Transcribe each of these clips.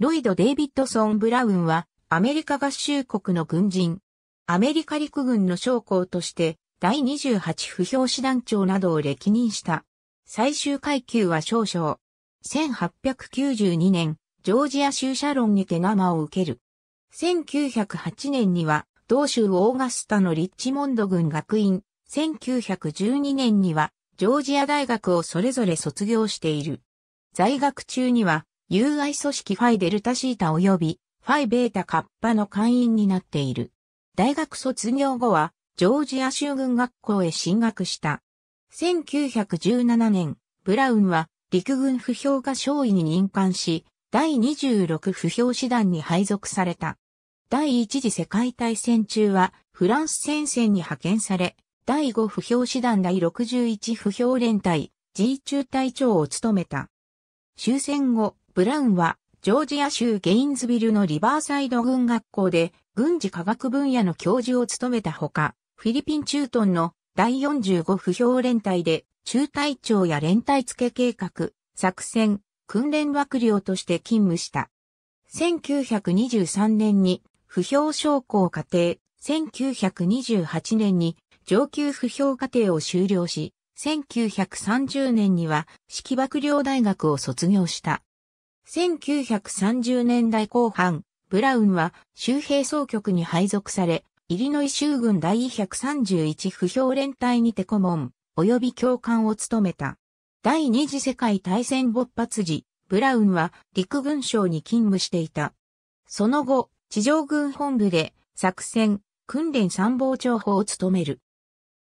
ロイド・デイビッドソン・ブラウンは、アメリカ合衆国の軍人。アメリカ陸軍の将校として、第28不評師団長などを歴任した。最終階級は少々。1892年、ジョージア州シャロンに手釜を受ける。1908年には、同州オーガスタのリッチモンド軍学院。1912年には、ジョージア大学をそれぞれ卒業している。在学中には、友愛組織ファイデルタシータ及びファイベータカッパの会員になっている。大学卒業後は、ジョージア州軍学校へ進学した。1917年、ブラウンは陸軍不評が少尉に任官し、第26不評師団に配属された。第一次世界大戦中はフランス戦線に派遣され、第5不評師団第61不評連隊 G 中隊長を務めた。終戦後、ブラウンは、ジョージア州ゲインズビルのリバーサイド軍学校で、軍事科学分野の教授を務めたほか、フィリピン駐屯の第45不評連隊で、中隊長や連隊付計画、作戦、訓練幕僚として勤務した。1923年に、不評将校課程、1928年に上級不評課程を修了し、1930年には式幕僚大学を卒業した。1930年代後半、ブラウンは州兵総局に配属され、イリノイ州軍第131不評連隊にて顧問、及び教官を務めた。第二次世界大戦勃発時、ブラウンは陸軍省に勤務していた。その後、地上軍本部で作戦、訓練参謀長報を務める。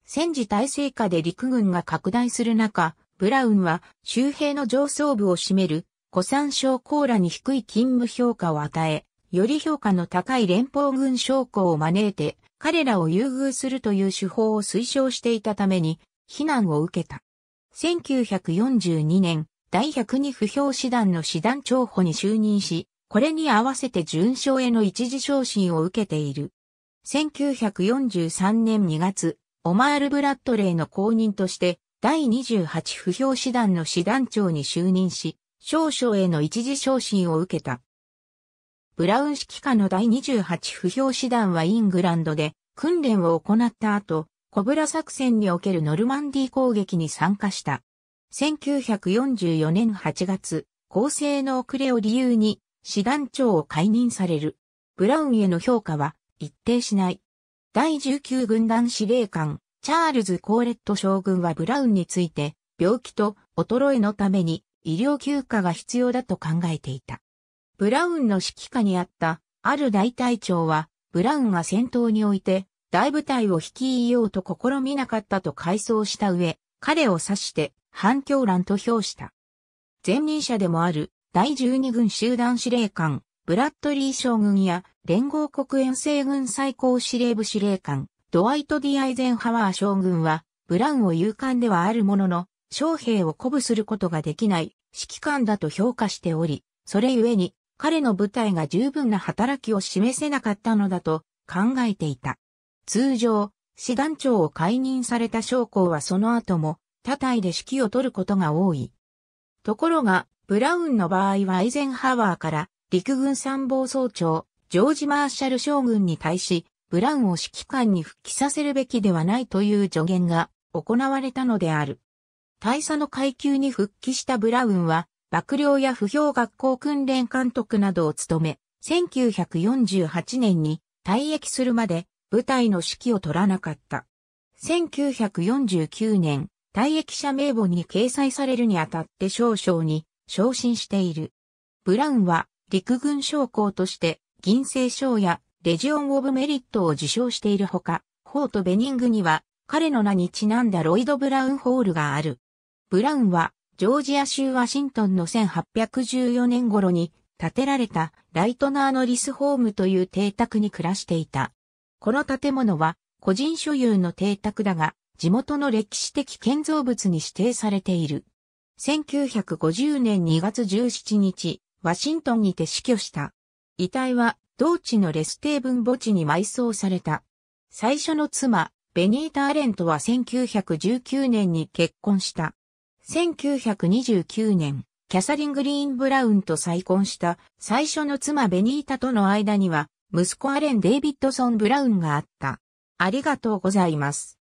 戦時体制下で陸軍が拡大する中、ブラウンは周兵の上層部を占める古山将校らに低い勤務評価を与え、より評価の高い連邦軍将校を招いて、彼らを優遇するという手法を推奨していたために、非難を受けた。1942年、第102不評師団の師団長補に就任し、これに合わせて順将への一時昇進を受けている。1943年2月、オマール・ブラッドレイの後任として、第28不評師団の師団長に就任し、少々への一時昇進を受けた。ブラウン指揮下の第28不評師団はイングランドで訓練を行った後、コブラ作戦におけるノルマンディ攻撃に参加した。1944年8月、構成の遅れを理由に、師団長を解任される。ブラウンへの評価は一定しない。第19軍団司令官、チャールズ・コーレット将軍はブラウンについて、病気と衰えのために医療休暇が必要だと考えていた。ブラウンの指揮下にあったある大隊長は、ブラウンが戦闘において大部隊を率いようと試みなかったと回想した上、彼を指して反響欄と評した。前任者でもある第12軍集団司令官、ブラッドリー将軍や連合国遠征軍最高司令部司令官、ドワイト・ディ・アイゼンハワー将軍は、ブラウンを勇敢ではあるものの、将兵を鼓舞することができない指揮官だと評価しており、それゆえに彼の部隊が十分な働きを示せなかったのだと考えていた。通常、師団長を解任された将校はその後も他隊で指揮を取ることが多い。ところが、ブラウンの場合はアイゼンハワーから陸軍参謀総長、ジョージ・マーシャル将軍に対し、ブラウンを指揮官に復帰させるべきではないという助言が行われたのである。大佐の階級に復帰したブラウンは、幕僚や不評学校訓練監督などを務め、1948年に退役するまで部隊の指揮を取らなかった。1949年、退役者名簿に掲載されるにあたって少々に昇進している。ブラウンは陸軍将校として銀星賞やレジオン・オブ・メリットを受賞しているほか、ホート・ベニングには彼の名にちなんだロイド・ブラウンホールがある。ブラウンは、ジョージア州ワシントンの1814年頃に建てられたライトナーのリスホームという邸宅に暮らしていた。この建物は個人所有の邸宅だが、地元の歴史的建造物に指定されている。1950年2月17日、ワシントンにて死去した。遺体は同地のレステーブン墓地に埋葬された。最初の妻、ベニータ・アレントは1919年に結婚した。1929年、キャサリン・グリーン・ブラウンと再婚した最初の妻ベニータとの間には、息子アレン・デイビッドソン・ブラウンがあった。ありがとうございます。